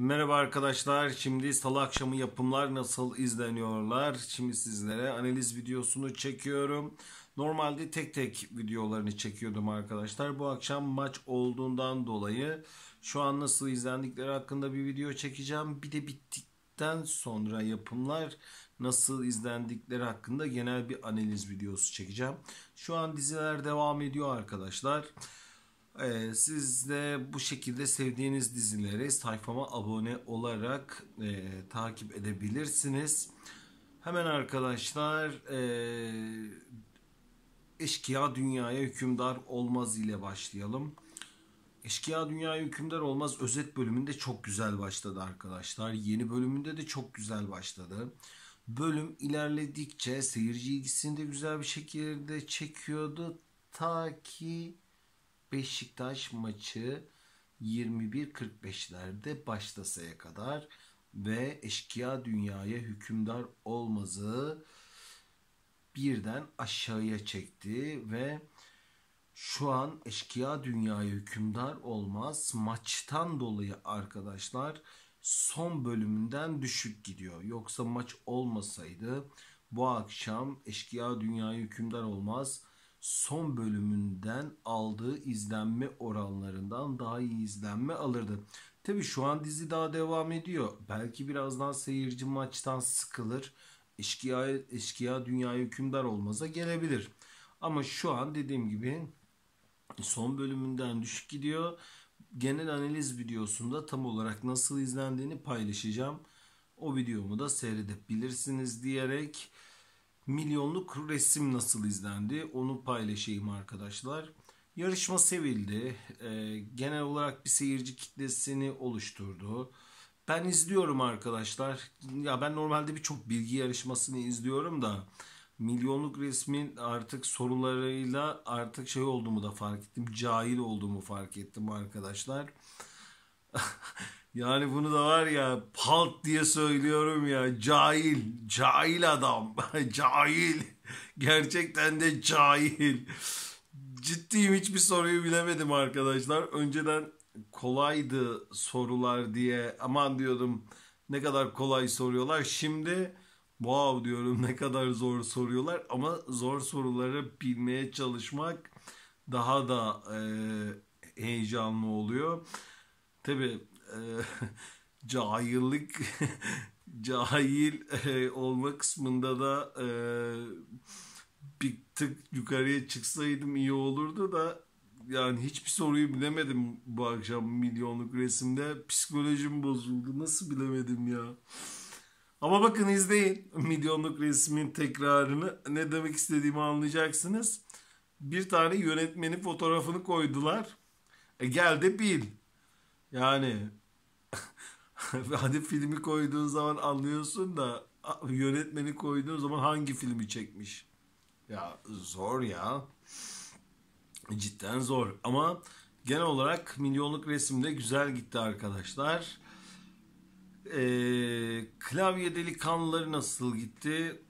Merhaba arkadaşlar. Şimdi salı akşamı yapımlar nasıl izleniyorlar? Şimdi sizlere analiz videosunu çekiyorum. Normalde tek tek videolarını çekiyordum arkadaşlar. Bu akşam maç olduğundan dolayı şu an nasıl izlendikleri hakkında bir video çekeceğim. Bir de bittikten sonra yapımlar nasıl izlendikleri hakkında genel bir analiz videosu çekeceğim. Şu an diziler devam ediyor arkadaşlar. Arkadaşlar ee, siz de bu şekilde sevdiğiniz dizileri sayfama abone olarak e, takip edebilirsiniz. Hemen arkadaşlar e, Eşkıya Dünyaya Hükümdar Olmaz ile başlayalım. Eşkıya Dünyaya Hükümdar Olmaz özet bölümünde çok güzel başladı arkadaşlar. Yeni bölümünde de çok güzel başladı. Bölüm ilerledikçe seyirci ilgisini de güzel bir şekilde çekiyordu. Ta ki Beşiktaş maçı 21.45'lerde başlasaya kadar ve eşkıya dünyaya hükümdar olmazı birden aşağıya çekti ve şu an eşkıya dünyaya hükümdar olmaz maçtan dolayı arkadaşlar son bölümünden düşük gidiyor. Yoksa maç olmasaydı bu akşam eşkıya dünyaya hükümdar olmaz son bölümünden aldığı izlenme oranlarından daha iyi izlenme alırdı. Tabi şu an dizi daha devam ediyor. Belki birazdan seyirci maçtan sıkılır. Eşkıya, eşkıya dünya hükümdar olmaza gelebilir. Ama şu an dediğim gibi son bölümünden düşük gidiyor. Genel analiz videosunda tam olarak nasıl izlendiğini paylaşacağım. O videomu da seyredebilirsiniz diyerek milyonluk resim nasıl izlendi onu paylaşayım arkadaşlar. Yarışma sevildi. E, genel olarak bir seyirci kitlesini oluşturdu. Ben izliyorum arkadaşlar. Ya ben normalde birçok bilgi yarışmasını izliyorum da milyonluk resmin artık sorularıyla artık şey olduğumu da fark ettim. Cahil olduğumu fark ettim arkadaşlar. Yani bunu da var ya palt diye söylüyorum ya cahil, cahil adam, cahil. Gerçekten de cahil. Ciddiyim hiçbir soruyu bilemedim arkadaşlar. Önceden kolaydı sorular diye aman diyordum ne kadar kolay soruyorlar. Şimdi wow diyorum ne kadar zor soruyorlar ama zor soruları bilmeye çalışmak daha da e, heyecanlı oluyor. Tabii e, cahillik cahil e, olma kısmında da e, bir tık yukarıya çıksaydım iyi olurdu da yani hiçbir soruyu bilemedim bu akşam milyonluk resimde. Psikolojim bozuldu. Nasıl bilemedim ya? Ama bakın izleyin milyonluk resmin tekrarını. Ne demek istediğimi anlayacaksınız. Bir tane yönetmenin fotoğrafını koydular. E gel de bil. Yani Hadi filmi koyduğun zaman anlıyorsun da yönetmeni koyduğun zaman hangi filmi çekmiş? Ya zor ya. Cidden zor ama genel olarak milyonluk resimde güzel gitti arkadaşlar. Ee, klavye delikanlıları nasıl gitti?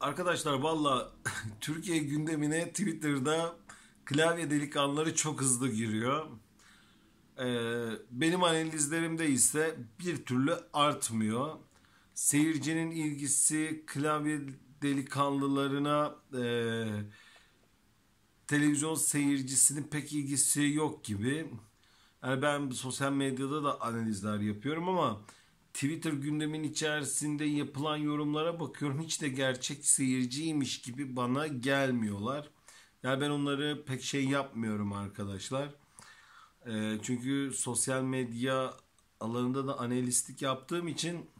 Arkadaşlar valla Türkiye gündemine Twitter'da klavye delikanlıları çok hızlı giriyor. Ee, benim analizlerimde ise bir türlü artmıyor. Seyircinin ilgisi klavye delikanlılarına e, televizyon seyircisinin pek ilgisi yok gibi. Yani ben sosyal medyada da analizler yapıyorum ama Twitter gündemin içerisinde yapılan yorumlara bakıyorum hiç de gerçek seyirciymiş gibi bana gelmiyorlar. Yani ben onları pek şey yapmıyorum arkadaşlar. E, çünkü sosyal medya alanında da analistik yaptığım için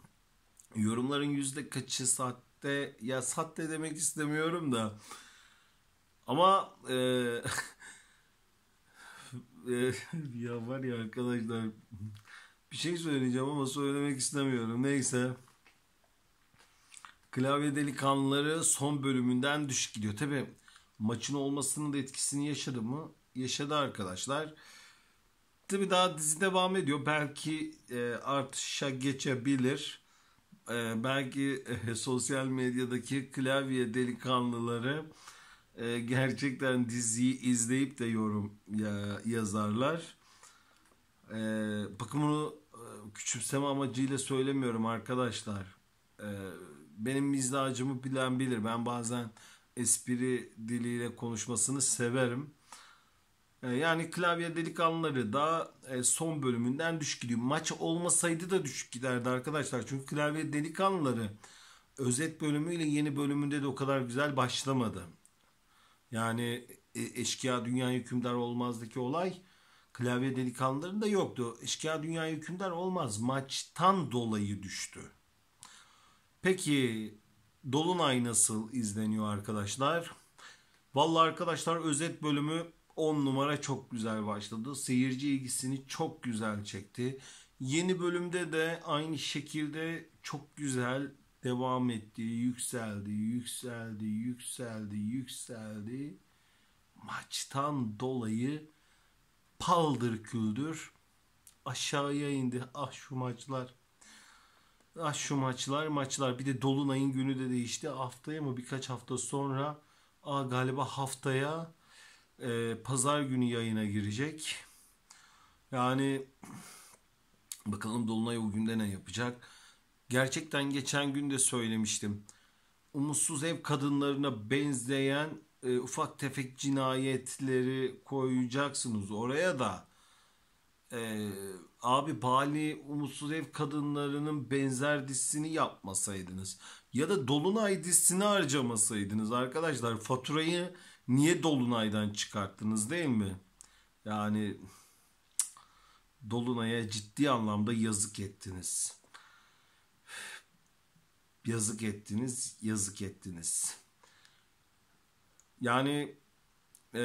yorumların yüzde kaçı sahte ya sahte demek istemiyorum da ama e, e ya var ya arkadaşlar bir şey söyleyeceğim ama söylemek istemiyorum neyse klavye delikanlıları son bölümünden düşük gidiyor tabi maçın olmasının da etkisini yaşadı mı yaşadı arkadaşlar Tabi daha dizi devam ediyor. Belki e, artışa geçebilir. E, belki e, sosyal medyadaki klavye delikanlıları e, gerçekten diziyi izleyip de yorum ya, yazarlar. E, bakın bunu e, küçümseme amacıyla söylemiyorum arkadaşlar. E, benim mizacımı bilen bilir. Ben bazen espri diliyle konuşmasını severim ee, yani klavye delikanlıları alanları da e, son bölümünden düşük gidiyor. Maç olmasaydı da düşük giderdi arkadaşlar. Çünkü klavye delikanlıları alanları özet bölümüyle yeni bölümünde de o kadar güzel başlamadı. Yani e, eşkıya dünya hükümdar olmazdaki olay klavye delikanlılarında yoktu. Eşkıya dünya hükümdar olmaz maçtan dolayı düştü. Peki Dolunay nasıl izleniyor arkadaşlar? Vallahi arkadaşlar özet bölümü 10 numara çok güzel başladı. Seyirci ilgisini çok güzel çekti. Yeni bölümde de aynı şekilde çok güzel devam etti. Yükseldi, yükseldi, yükseldi, yükseldi. Maçtan dolayı paldır küldür aşağıya indi. Ah şu maçlar. Ah şu maçlar maçlar. Bir de Dolunay'ın günü de değişti. Haftaya mı birkaç hafta sonra Aa, galiba haftaya e, pazar günü yayına girecek. Yani bakalım Dolunay o günde ne yapacak. Gerçekten geçen gün de söylemiştim. Umutsuz ev kadınlarına benzeyen e, ufak tefek cinayetleri koyacaksınız oraya da. E, abi Bali Umutsuz Ev Kadınlarının benzer dizisini yapmasaydınız ya da Dolunay dizisini harcamasaydınız arkadaşlar faturayı niye Dolunay'dan çıkarttınız değil mi? Yani Dolunay'a ciddi anlamda yazık ettiniz. Yazık ettiniz, yazık ettiniz. Yani e,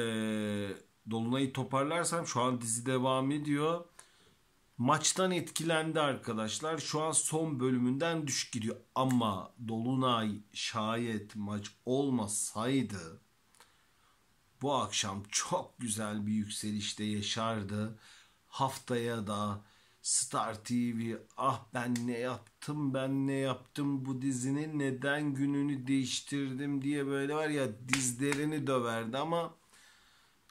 Dolunay'ı toparlarsam şu an dizi devam ediyor. Maçtan etkilendi arkadaşlar. Şu an son bölümünden düşük gidiyor. Ama Dolunay şayet maç olmasaydı bu akşam çok güzel bir yükselişte yaşardı. Haftaya da Star TV ah ben ne yaptım ben ne yaptım bu dizinin neden gününü değiştirdim diye böyle var ya dizlerini döverdi ama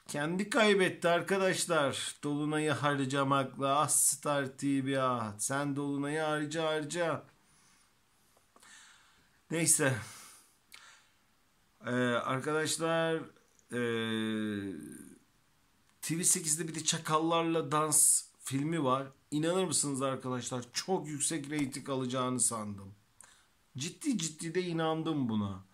kendi kaybetti arkadaşlar. Dolunay'ı harcamakla ah Star TV ah sen Dolunay'ı harca harca. Neyse. Ee, arkadaşlar e, ee, TV8'de bir de Çakallarla Dans filmi var. İnanır mısınız arkadaşlar? Çok yüksek reyting alacağını sandım. Ciddi ciddi de inandım buna.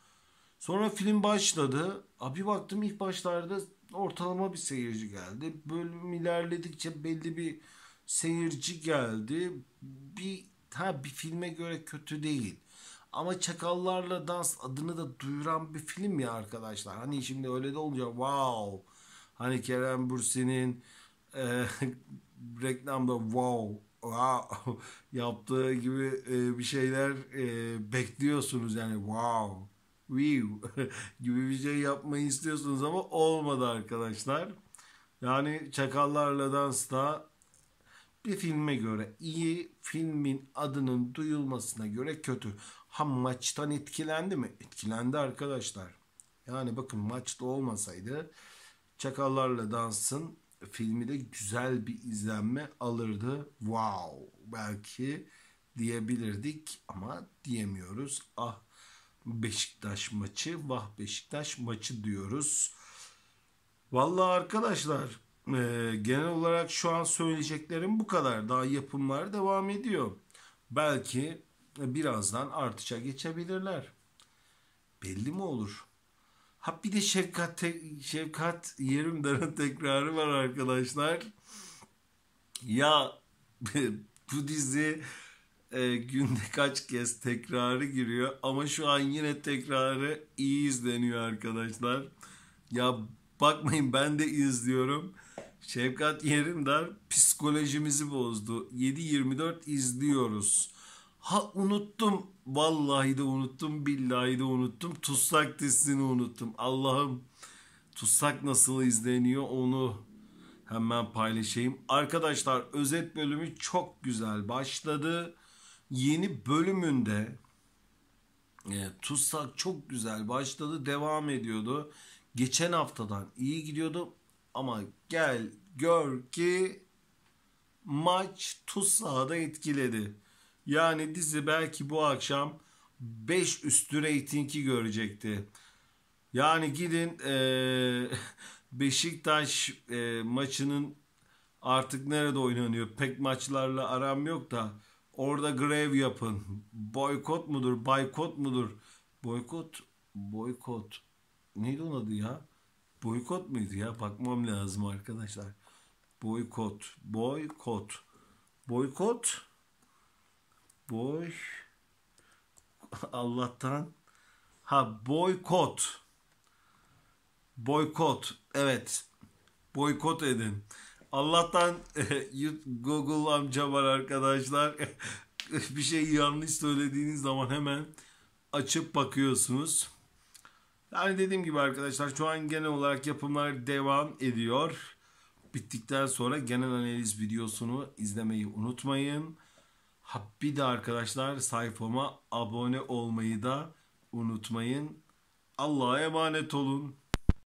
Sonra film başladı. Abi baktım ilk başlarda ortalama bir seyirci geldi. Bölüm ilerledikçe belli bir seyirci geldi. Bir ha bir filme göre kötü değil. Ama Çakallarla Dans adını da duyuran bir film ya arkadaşlar. Hani şimdi öyle de olunca wow. Hani Kerem Bürsin'in e, reklamda wow, wow yaptığı gibi e, bir şeyler e, bekliyorsunuz yani wow wow gibi bir şey yapmayı istiyorsunuz ama olmadı arkadaşlar. Yani Çakallarla dans da bir filme göre iyi, filmin adının duyulmasına göre kötü. Ha maçtan etkilendi mi? Etkilendi arkadaşlar. Yani bakın maçta olmasaydı Çakallarla Dans'ın filmi de güzel bir izlenme alırdı. Wow belki diyebilirdik ama diyemiyoruz. Ah Beşiktaş maçı, vah Beşiktaş maçı diyoruz. Vallahi arkadaşlar e, genel olarak şu an söyleyeceklerim bu kadar. Daha yapımlar devam ediyor. Belki birazdan artışa geçebilirler. Belli mi olur? Ha bir de şefkat, te- şefkat yerimdarın tekrarı var arkadaşlar. Ya bu dizi e, günde kaç kez tekrarı giriyor ama şu an yine tekrarı iyi izleniyor arkadaşlar. Ya bakmayın ben de izliyorum. Şefkat Yerimdar psikolojimizi bozdu. 7-24 izliyoruz. Ha unuttum. Vallahi de unuttum. Billahi de unuttum. Tutsak testini unuttum. Allah'ım tutsak nasıl izleniyor onu hemen paylaşayım. Arkadaşlar özet bölümü çok güzel başladı. Yeni bölümünde e, tutsak çok güzel başladı. Devam ediyordu. Geçen haftadan iyi gidiyordu. Ama gel gör ki maç tutsağı da etkiledi. Yani dizi belki bu akşam 5 üstü reytingi görecekti. Yani gidin e, Beşiktaş e, maçının artık nerede oynanıyor? Pek maçlarla aram yok da orada grev yapın. Boykot mudur? Baykot mudur? Boykot. Boykot. Neydi onun adı ya? Boykot muydu ya? Bakmam lazım arkadaşlar. Boykot. Boykot. Boykot boş Allah'tan ha boykot boykot evet boykot edin Allah'tan Google amca var arkadaşlar bir şey yanlış söylediğiniz zaman hemen açıp bakıyorsunuz yani dediğim gibi arkadaşlar şu an genel olarak yapımlar devam ediyor bittikten sonra genel analiz videosunu izlemeyi unutmayın Ha bir de arkadaşlar sayfama abone olmayı da unutmayın. Allah'a emanet olun.